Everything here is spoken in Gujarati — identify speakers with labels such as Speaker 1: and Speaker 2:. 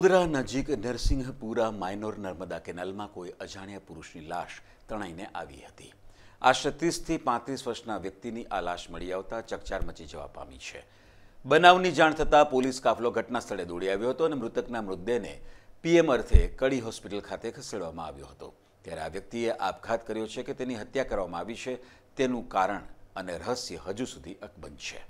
Speaker 1: વડોદરા નજીક નરસિંહપુરા માઇનોર નર્મદા કેનાલમાં કોઈ અજાણ્યા પુરુષની લાશ તણાઈને આવી હતી આશરે ત્રીસથી પાંત્રીસ વર્ષના વ્યક્તિની આ લાશ મળી આવતા ચકચાર મચી જવા પામી છે બનાવની જાણ થતાં પોલીસ કાફલો ઘટના સ્થળે દોડી આવ્યો હતો અને મૃતકના મૃતદેહને પીએમ અર્થે કડી હોસ્પિટલ ખાતે ખસેડવામાં આવ્યો હતો ત્યારે આ વ્યક્તિએ આપઘાત કર્યો છે કે તેની હત્યા કરવામાં આવી છે તેનું કારણ અને રહસ્ય હજુ સુધી અકબંધ છે